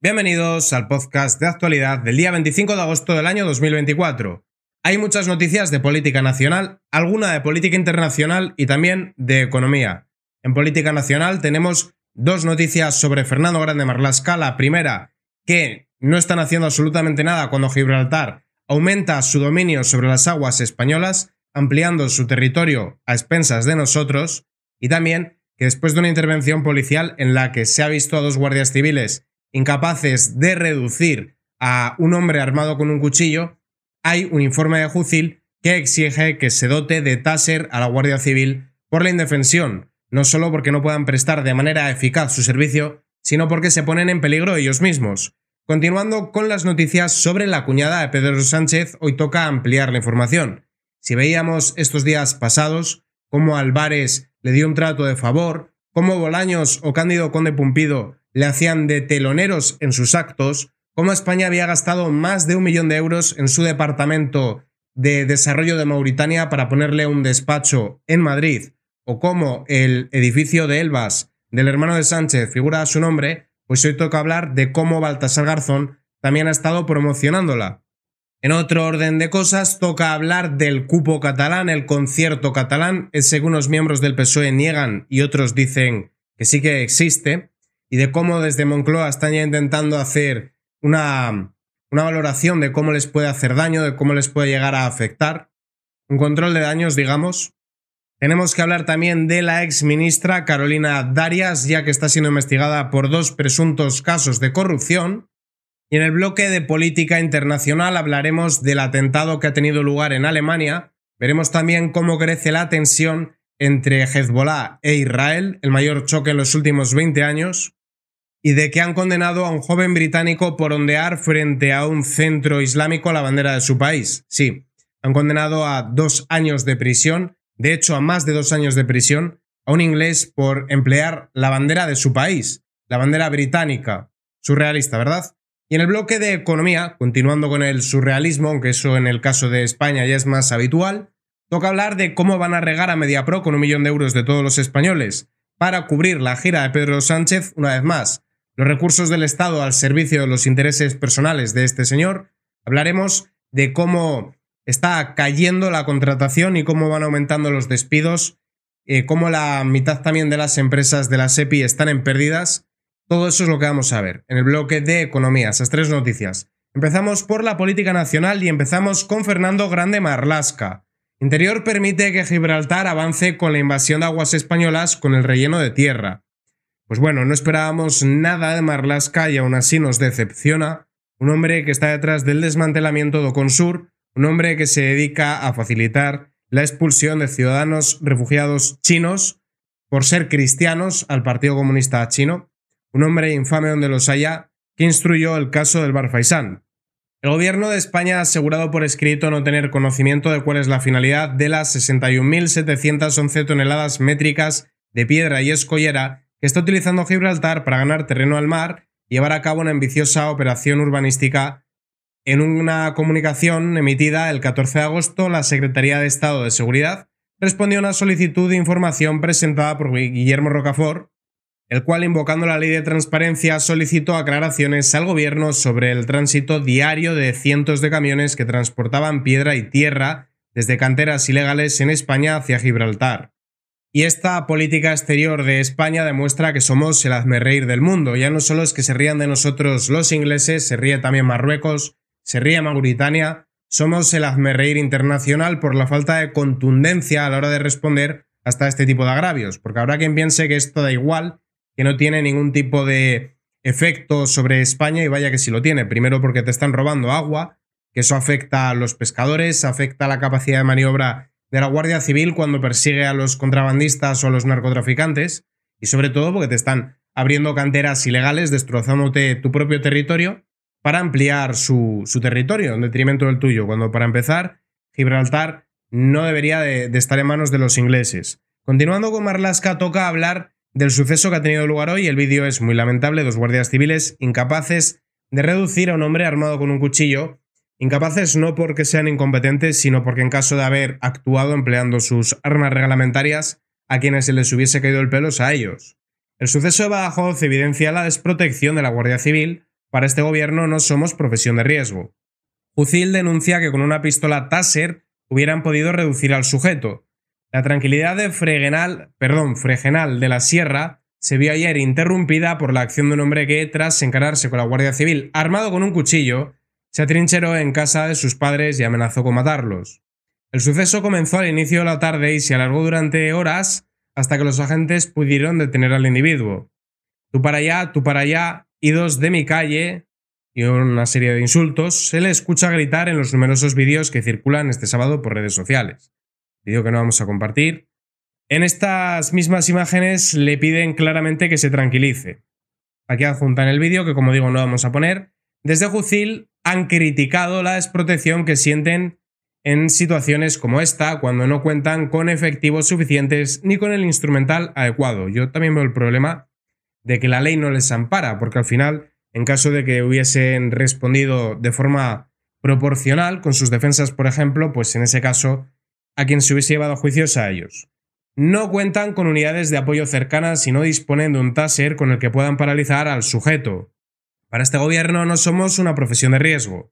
Bienvenidos al podcast de actualidad del día 25 de agosto del año 2024. Hay muchas noticias de política nacional, alguna de política internacional y también de economía. En política nacional tenemos dos noticias sobre Fernando Grande Marlasca. La primera, que no están haciendo absolutamente nada cuando Gibraltar aumenta su dominio sobre las aguas españolas, ampliando su territorio a expensas de nosotros. Y también que después de una intervención policial en la que se ha visto a dos guardias civiles incapaces de reducir a un hombre armado con un cuchillo, hay un informe de Jucil que exige que se dote de taser a la Guardia Civil por la indefensión, no solo porque no puedan prestar de manera eficaz su servicio, sino porque se ponen en peligro ellos mismos. Continuando con las noticias sobre la cuñada de Pedro Sánchez, hoy toca ampliar la información. Si veíamos estos días pasados cómo Álvarez le dio un trato de favor, cómo Bolaños o Cándido Conde Pumpido le hacían de teloneros en sus actos, cómo España había gastado más de un millón de euros en su departamento de desarrollo de Mauritania para ponerle un despacho en Madrid, o cómo el edificio de Elbas del hermano de Sánchez figura a su nombre, pues hoy toca hablar de cómo Baltasar Garzón también ha estado promocionándola. En otro orden de cosas, toca hablar del cupo catalán, el concierto catalán, es, según los miembros del PSOE niegan y otros dicen que sí que existe y de cómo desde Moncloa están ya intentando hacer una, una valoración de cómo les puede hacer daño, de cómo les puede llegar a afectar, un control de daños, digamos. Tenemos que hablar también de la ex ministra Carolina Darias, ya que está siendo investigada por dos presuntos casos de corrupción. Y en el bloque de política internacional hablaremos del atentado que ha tenido lugar en Alemania. Veremos también cómo crece la tensión entre Hezbollah e Israel, el mayor choque en los últimos 20 años y de que han condenado a un joven británico por ondear frente a un centro islámico la bandera de su país. Sí, han condenado a dos años de prisión, de hecho a más de dos años de prisión, a un inglés por emplear la bandera de su país, la bandera británica. Surrealista, ¿verdad? Y en el bloque de economía, continuando con el surrealismo, aunque eso en el caso de España ya es más habitual, toca hablar de cómo van a regar a MediaPro con un millón de euros de todos los españoles para cubrir la gira de Pedro Sánchez una vez más, los recursos del Estado al servicio de los intereses personales de este señor. Hablaremos de cómo está cayendo la contratación y cómo van aumentando los despidos, eh, cómo la mitad también de las empresas de la SEPI están en pérdidas. Todo eso es lo que vamos a ver en el bloque de economía, esas tres noticias. Empezamos por la política nacional y empezamos con Fernando Grande Marlasca. Interior permite que Gibraltar avance con la invasión de aguas españolas con el relleno de tierra. Pues bueno, no esperábamos nada de Marlaska y aún así nos decepciona. Un hombre que está detrás del desmantelamiento de Oconsur, un hombre que se dedica a facilitar la expulsión de ciudadanos refugiados chinos por ser cristianos al Partido Comunista Chino, un hombre infame donde los haya, que instruyó el caso del Bar El gobierno de España ha asegurado por escrito no tener conocimiento de cuál es la finalidad de las 61.711 toneladas métricas de piedra y escollera que está utilizando Gibraltar para ganar terreno al mar y llevar a cabo una ambiciosa operación urbanística. En una comunicación emitida el 14 de agosto, la Secretaría de Estado de Seguridad respondió a una solicitud de información presentada por Guillermo Rocafort, el cual, invocando la ley de transparencia, solicitó aclaraciones al gobierno sobre el tránsito diario de cientos de camiones que transportaban piedra y tierra desde canteras ilegales en España hacia Gibraltar. Y esta política exterior de España demuestra que somos el hazmerreír del mundo. Ya no solo es que se rían de nosotros los ingleses, se ríe también Marruecos, se ríe Mauritania. Somos el hazmerreír internacional por la falta de contundencia a la hora de responder hasta este tipo de agravios. Porque habrá quien piense que esto da igual, que no tiene ningún tipo de efecto sobre España y vaya que sí lo tiene. Primero porque te están robando agua, que eso afecta a los pescadores, afecta a la capacidad de maniobra de la Guardia Civil cuando persigue a los contrabandistas o a los narcotraficantes, y sobre todo porque te están abriendo canteras ilegales, destrozándote tu propio territorio para ampliar su, territorio en detrimento del tuyo, cuando para empezar Gibraltar no debería de, estar en manos de los ingleses. Continuando con Marlaska, toca hablar del suceso que ha tenido lugar hoy. El vídeo es muy lamentable, dos guardias civiles incapaces de reducir a un hombre armado con un cuchillo Incapaces no porque sean incompetentes, sino porque en caso de haber actuado empleando sus armas reglamentarias, a quienes se les hubiese caído el pelo a ellos. El suceso de Badajoz evidencia la desprotección de la Guardia Civil. Para este gobierno no somos profesión de riesgo. Jucil denuncia que con una pistola Taser hubieran podido reducir al sujeto. La tranquilidad de Fregenal, perdón, Fregenal de la Sierra se vio ayer interrumpida por la acción de un hombre que, tras encararse con la Guardia Civil armado con un cuchillo, se atrincheró en casa de sus padres y amenazó con matarlos. El suceso comenzó al inicio de la tarde y se alargó durante horas hasta que los agentes pudieron detener al individuo. Tú para allá, tú para allá, idos de mi calle, y una serie de insultos, se le escucha gritar en los numerosos vídeos que circulan este sábado por redes sociales. Vídeo que no vamos a compartir. En estas mismas imágenes le piden claramente que se tranquilice. Aquí adjuntan el vídeo que, como digo, no vamos a poner. Desde Jucil han criticado la desprotección que sienten en situaciones como esta, cuando no cuentan con efectivos suficientes ni con el instrumental adecuado. Yo también veo el problema de que la ley no les ampara, porque al final, en caso de que hubiesen respondido de forma proporcional con sus defensas, por ejemplo, pues en ese caso, a quien se hubiese llevado a juicios a ellos. No cuentan con unidades de apoyo cercanas y no disponen de un taser con el que puedan paralizar al sujeto. Para este gobierno no somos una profesión de riesgo.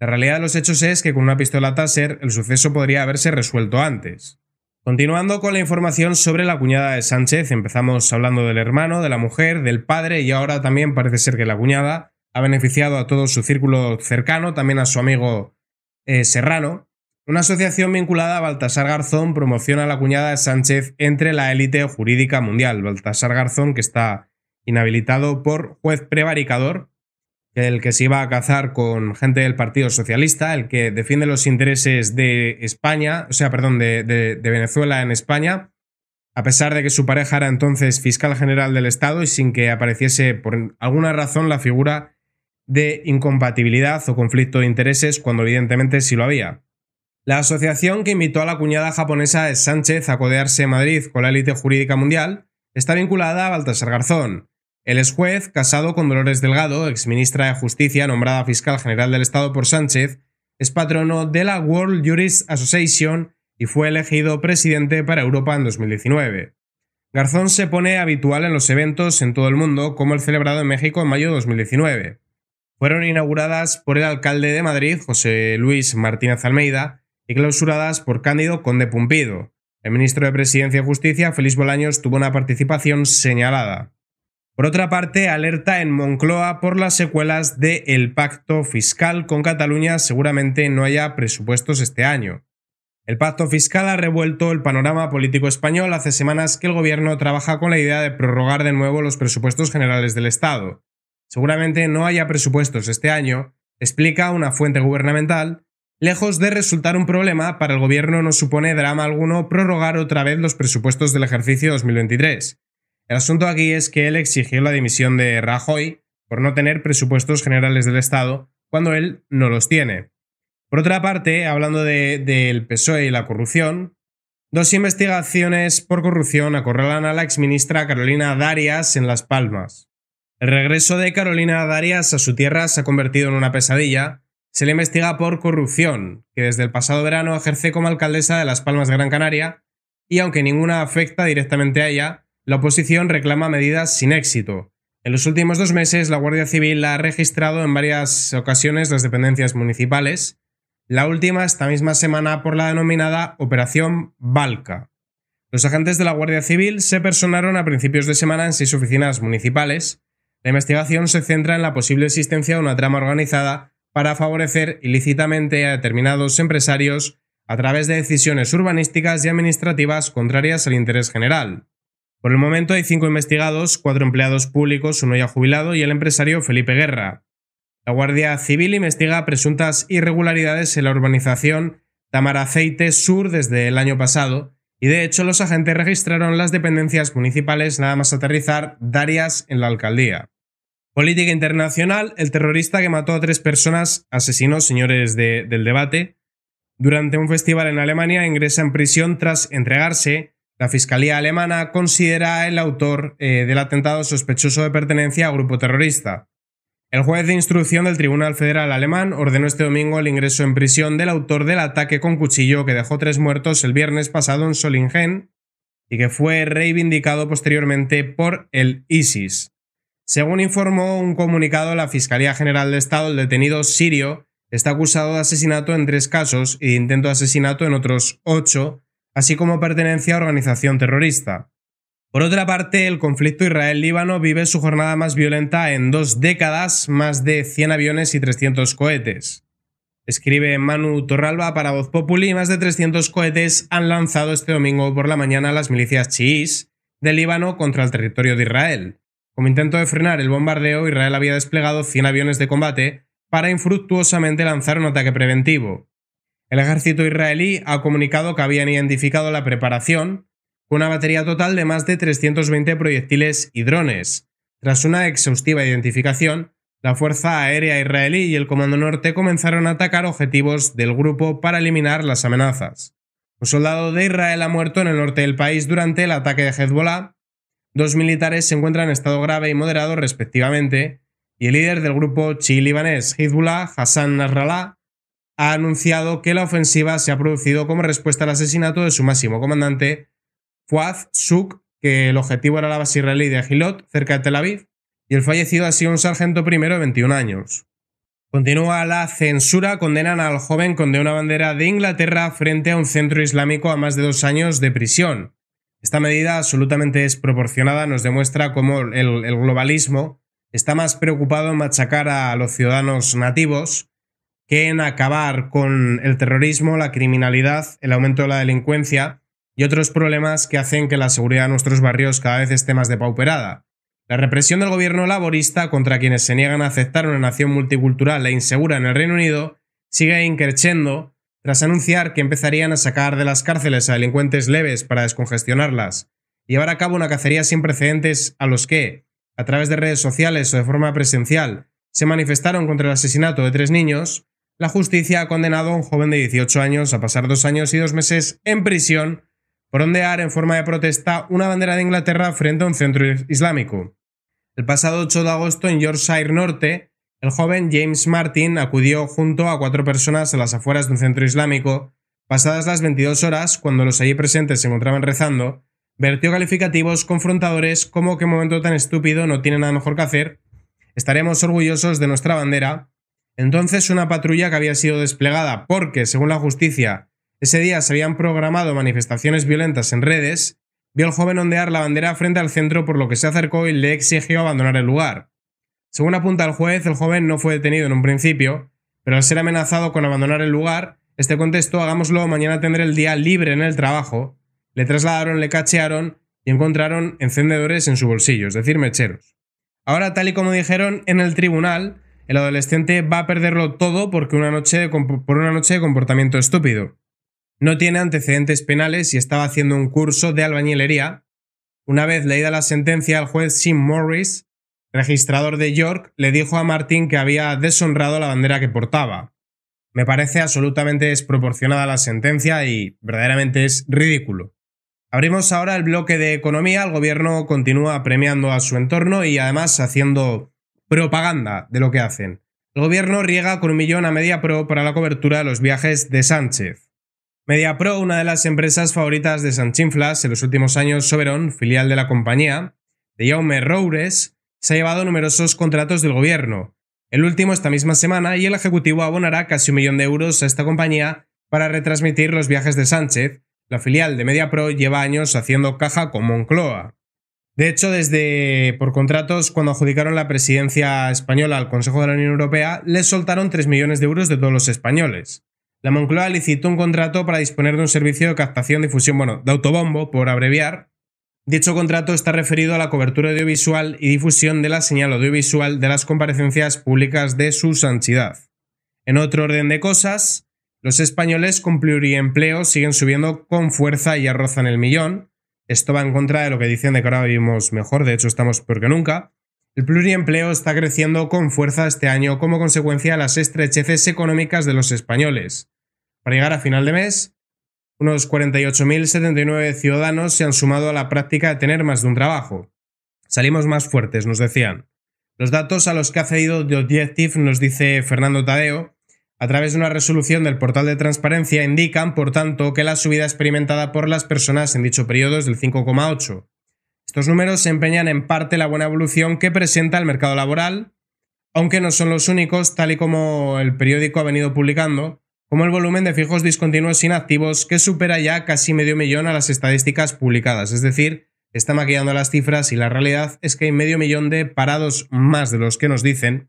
La realidad de los hechos es que con una pistola Taser el suceso podría haberse resuelto antes. Continuando con la información sobre la cuñada de Sánchez, empezamos hablando del hermano, de la mujer, del padre y ahora también parece ser que la cuñada ha beneficiado a todo su círculo cercano, también a su amigo eh, Serrano. Una asociación vinculada a Baltasar Garzón promociona a la cuñada de Sánchez entre la élite jurídica mundial. Baltasar Garzón, que está inhabilitado por juez prevaricador, el que se iba a cazar con gente del Partido Socialista, el que defiende los intereses de España, o sea, perdón, de, Venezuela en España, a pesar de que su pareja era entonces fiscal general del Estado y sin que apareciese por alguna razón la figura de incompatibilidad o conflicto de intereses, cuando evidentemente sí lo había. La asociación que invitó a la cuñada japonesa Sánchez a codearse en Madrid con la élite jurídica mundial está vinculada a Baltasar Garzón, el es juez, casado con Dolores Delgado, exministra de Justicia, nombrada fiscal general del Estado por Sánchez, es patrono de la World Jurist Association y fue elegido presidente para Europa en 2019. Garzón se pone habitual en los eventos en todo el mundo, como el celebrado en México en mayo de 2019. Fueron inauguradas por el alcalde de Madrid, José Luis Martínez Almeida, y clausuradas por Cándido Conde Pumpido. El ministro de Presidencia y Justicia, Félix Bolaños, tuvo una participación señalada. Por otra parte, alerta en Moncloa por las secuelas de El pacto fiscal con Cataluña seguramente no haya presupuestos este año. El pacto fiscal ha revuelto el panorama político español hace semanas que el gobierno trabaja con la idea de prorrogar de nuevo los presupuestos generales del Estado. Seguramente no haya presupuestos este año, explica una fuente gubernamental, lejos de resultar un problema, para el gobierno no supone drama alguno prorrogar otra vez los presupuestos del ejercicio 2023. El asunto aquí es que él exigió la dimisión de Rajoy por no tener presupuestos generales del Estado cuando él no los tiene. Por otra parte, hablando del PSOE y la corrupción, dos investigaciones por corrupción acorralan a la exministra Carolina Darias en Las Palmas. El regreso de Carolina Darias a su tierra se ha convertido en una pesadilla. Se le investiga por corrupción, que desde el pasado verano ejerce como alcaldesa de Las Palmas de Gran Canaria, y aunque ninguna afecta directamente a ella, la oposición reclama medidas sin éxito. En los últimos dos meses, la Guardia Civil ha registrado en varias ocasiones las dependencias municipales, la última esta misma semana por la denominada Operación Balca. Los agentes de la Guardia Civil se personaron a principios de semana en seis oficinas municipales. La investigación se centra en la posible existencia de una trama organizada para favorecer ilícitamente a determinados empresarios a través de decisiones urbanísticas y administrativas contrarias al interés general. Por el momento hay cinco investigados, cuatro empleados públicos, uno ya jubilado y el empresario Felipe Guerra. La Guardia Civil investiga presuntas irregularidades en la urbanización Tamaraceite Sur desde el año pasado y de hecho los agentes registraron las dependencias municipales nada más aterrizar Darias en la alcaldía. Política internacional, el terrorista que mató a tres personas, asesino, señores del debate, durante un festival en Alemania ingresa en prisión tras entregarse la Fiscalía alemana considera el autor eh, del atentado sospechoso de pertenencia a grupo terrorista. El juez de instrucción del Tribunal Federal Alemán ordenó este domingo el ingreso en prisión del autor del ataque con cuchillo que dejó tres muertos el viernes pasado en Solingen y que fue reivindicado posteriormente por el ISIS. Según informó un comunicado la Fiscalía General de Estado, el detenido sirio está acusado de asesinato en tres casos y de intento de asesinato en otros ocho, así como pertenencia a organización terrorista. Por otra parte, el conflicto Israel-Líbano vive su jornada más violenta en dos décadas, más de 100 aviones y 300 cohetes. Escribe Manu Torralba para Voz Populi, más de 300 cohetes han lanzado este domingo por la mañana las milicias chiís del Líbano contra el territorio de Israel. Como intento de frenar el bombardeo, Israel había desplegado 100 aviones de combate para infructuosamente lanzar un ataque preventivo. El ejército israelí ha comunicado que habían identificado la preparación, con una batería total de más de 320 proyectiles y drones. Tras una exhaustiva identificación, la Fuerza Aérea Israelí y el Comando Norte comenzaron a atacar objetivos del grupo para eliminar las amenazas. Un soldado de Israel ha muerto en el norte del país durante el ataque de Hezbollah. Dos militares se encuentran en estado grave y moderado respectivamente, y el líder del grupo chií-libanés Hezbollah, Hassan Nasrallah, ha anunciado que la ofensiva se ha producido como respuesta al asesinato de su máximo comandante, Fuad Suk, que el objetivo era la base israelí de Gilot, cerca de Tel Aviv, y el fallecido ha sido un sargento primero de 21 años. Continúa la censura, condenan al joven con de una bandera de Inglaterra frente a un centro islámico a más de dos años de prisión. Esta medida absolutamente desproporcionada nos demuestra cómo el globalismo está más preocupado en machacar a los ciudadanos nativos que en acabar con el terrorismo, la criminalidad, el aumento de la delincuencia y otros problemas que hacen que la seguridad de nuestros barrios cada vez esté más depauperada. La represión del gobierno laborista contra quienes se niegan a aceptar una nación multicultural e insegura en el Reino Unido sigue increciendo tras anunciar que empezarían a sacar de las cárceles a delincuentes leves para descongestionarlas, y llevar a cabo una cacería sin precedentes a los que, a través de redes sociales o de forma presencial, se manifestaron contra el asesinato de tres niños, la justicia ha condenado a un joven de 18 años a pasar dos años y dos meses en prisión por ondear en forma de protesta una bandera de Inglaterra frente a un centro islámico. El pasado 8 de agosto en Yorkshire Norte, el joven James Martin acudió junto a cuatro personas a las afueras de un centro islámico. Pasadas las 22 horas, cuando los allí presentes se encontraban rezando, vertió calificativos confrontadores como que momento tan estúpido no tiene nada mejor que hacer, estaremos orgullosos de nuestra bandera, entonces, una patrulla que había sido desplegada porque, según la justicia, ese día se habían programado manifestaciones violentas en redes, vio al joven ondear la bandera frente al centro por lo que se acercó y le exigió abandonar el lugar. Según apunta el juez, el joven no fue detenido en un principio, pero al ser amenazado con abandonar el lugar, este contestó hagámoslo, mañana tendré el día libre en el trabajo. Le trasladaron, le cachearon y encontraron encendedores en su bolsillo, es decir, mecheros. Ahora, tal y como dijeron en el tribunal, el adolescente va a perderlo todo porque una noche, por una noche de comportamiento estúpido. No tiene antecedentes penales y estaba haciendo un curso de albañilería. Una vez leída la sentencia, el juez Sim Morris, registrador de York, le dijo a Martín que había deshonrado la bandera que portaba. Me parece absolutamente desproporcionada la sentencia y verdaderamente es ridículo. Abrimos ahora el bloque de economía. El gobierno continúa premiando a su entorno y además haciendo propaganda de lo que hacen. El gobierno riega con un millón a MediaPro para la cobertura de los viajes de Sánchez. MediaPro, una de las empresas favoritas de Sanchinflas en los últimos años, Soberón, filial de la compañía, de Jaume Roures, se ha llevado numerosos contratos del gobierno. El último esta misma semana y el Ejecutivo abonará casi un millón de euros a esta compañía para retransmitir los viajes de Sánchez. La filial de MediaPro lleva años haciendo caja con Moncloa. De hecho, desde por contratos, cuando adjudicaron la presidencia española al Consejo de la Unión Europea, les soltaron 3 millones de euros de todos los españoles. La Moncloa licitó un contrato para disponer de un servicio de captación, difusión, bueno, de autobombo, por abreviar. Dicho contrato está referido a la cobertura audiovisual y difusión de la señal audiovisual de las comparecencias públicas de su santidad. En otro orden de cosas, los españoles con pluriempleo siguen subiendo con fuerza y arrozan el millón, esto va en contra de lo que dicen de que ahora vivimos mejor, de hecho estamos peor que nunca. El pluriempleo está creciendo con fuerza este año como consecuencia de las estrecheces económicas de los españoles. Para llegar a final de mes, unos 48.079 ciudadanos se han sumado a la práctica de tener más de un trabajo. Salimos más fuertes, nos decían. Los datos a los que ha cedido The Objective, nos dice Fernando Tadeo, a través de una resolución del portal de transparencia indican, por tanto, que la subida experimentada por las personas en dicho periodo es del 5,8. Estos números se empeñan en parte la buena evolución que presenta el mercado laboral, aunque no son los únicos, tal y como el periódico ha venido publicando, como el volumen de fijos discontinuos inactivos que supera ya casi medio millón a las estadísticas publicadas, es decir, está maquillando las cifras y la realidad es que hay medio millón de parados más de los que nos dicen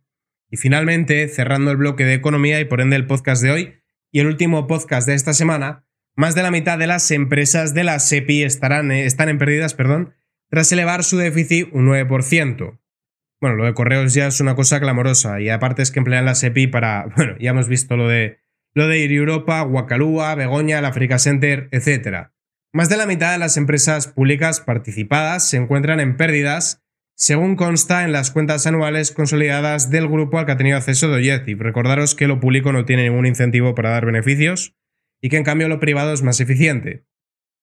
y finalmente, cerrando el bloque de economía y por ende el podcast de hoy y el último podcast de esta semana, más de la mitad de las empresas de la SEPI estarán, eh, están en pérdidas perdón, tras elevar su déficit un 9%. Bueno, lo de correos ya es una cosa clamorosa y aparte es que emplean la SEPI para, bueno, ya hemos visto lo de lo de Ir Europa, Guacalúa, Begoña, el Africa Center, etc. Más de la mitad de las empresas públicas participadas se encuentran en pérdidas según consta en las cuentas anuales consolidadas del grupo al que ha tenido acceso y Recordaros que lo público no tiene ningún incentivo para dar beneficios y que en cambio lo privado es más eficiente.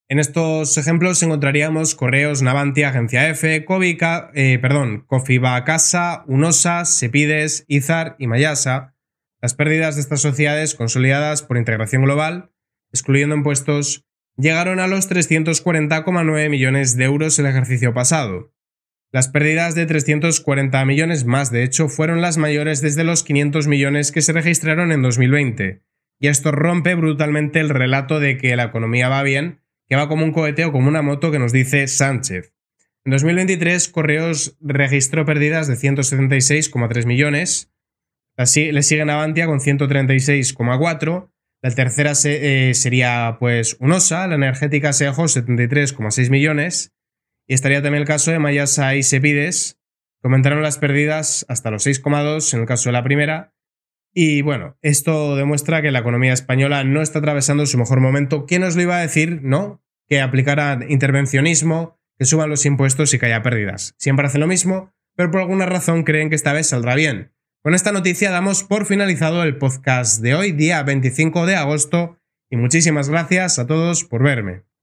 En estos ejemplos encontraríamos Correos, Navantia, Agencia F, Covica, eh, perdón, Cofiba Casa, Unosa, Sepides, Izar y Mayasa. Las pérdidas de estas sociedades consolidadas por integración global, excluyendo impuestos, llegaron a los 340,9 millones de euros el ejercicio pasado, las pérdidas de 340 millones más, de hecho, fueron las mayores desde los 500 millones que se registraron en 2020, y esto rompe brutalmente el relato de que la economía va bien, que va como un cohete o como una moto que nos dice Sánchez. En 2023, Correos registró pérdidas de 176,3 millones, Así, le siguen Avantia con 136,4. La tercera eh, sería pues Unosa, la energética dejó 73,6 millones. Y estaría también el caso de Mayasa y Sepides, que aumentaron las pérdidas hasta los 6,2 en el caso de la primera. Y bueno, esto demuestra que la economía española no está atravesando su mejor momento. ¿Quién nos lo iba a decir, no? Que aplicara intervencionismo, que suban los impuestos y que haya pérdidas. Siempre hacen lo mismo, pero por alguna razón creen que esta vez saldrá bien. Con esta noticia damos por finalizado el podcast de hoy, día 25 de agosto, y muchísimas gracias a todos por verme.